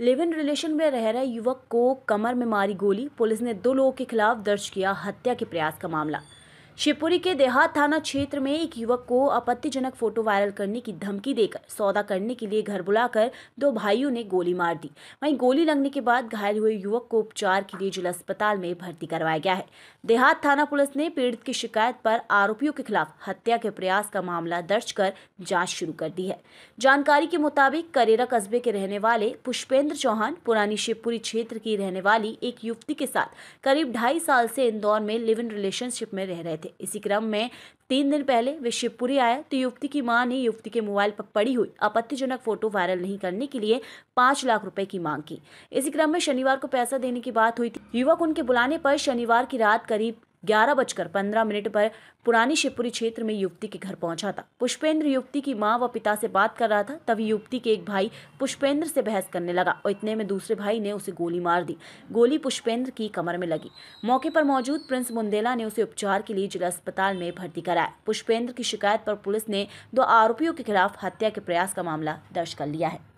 live in relation में रह रहे युवक को कमर में मारी गोली पुलिस ने दो लोगों के खिलाफ दर्ज किया हत्या के प्रयास का मामला शिवपुरी के देहात थाना क्षेत्र में एक युवक को आपत्तिजनक फोटो वायरल करने की धमकी देकर सौदा करने के लिए घर बुलाकर दो भाइयों ने गोली मार दी वहीं गोली लगने के बाद घायल हुए युवक को उपचार के लिए जिला अस्पताल में भर्ती करवाया गया है देहात थाना पुलिस ने पीड़ित की शिकायत पर आरोपियों के खिलाफ हत्या के प्रयास का मामला दर्ज कर जाँच शुरू कर दी है जानकारी के मुताबिक करेरा कस्बे के रहने वाले पुष्पेंद्र चौहान पुरानी शिवपुरी क्षेत्र की रहने वाली एक युवती के साथ करीब ढाई साल से इंदौर में लिव इन रिलेशनशिप में रह रहे थे थे इसी क्रम में तीन दिन पहले वे शिवपुरी आया तो युवती की मां ने युवती के मोबाइल पर पड़ी हुई आपत्तिजनक फोटो वायरल नहीं करने के लिए पांच लाख रुपए की मांग की इसी क्रम में शनिवार को पैसा देने की बात हुई थी युवक उनके बुलाने पर शनिवार की रात करीब ग्यारह बजकर पंद्रह मिनट पर पुरानी शिवपुरी क्षेत्र में युवती के घर पहुंचा था पुष्पेंद्र युवती की माँ व पिता से बात कर रहा था तभी युवती के एक भाई पुष्पेंद्र से बहस करने लगा और इतने में दूसरे भाई ने उसे गोली मार दी गोली पुष्पेंद्र की कमर में लगी मौके पर मौजूद प्रिंस मुंदेला ने उसे उपचार के लिए जिला अस्पताल में भर्ती कराया पुष्पेंद्र की शिकायत पर पुलिस ने दो आरोपियों के खिलाफ हत्या के प्रयास का मामला दर्ज कर लिया है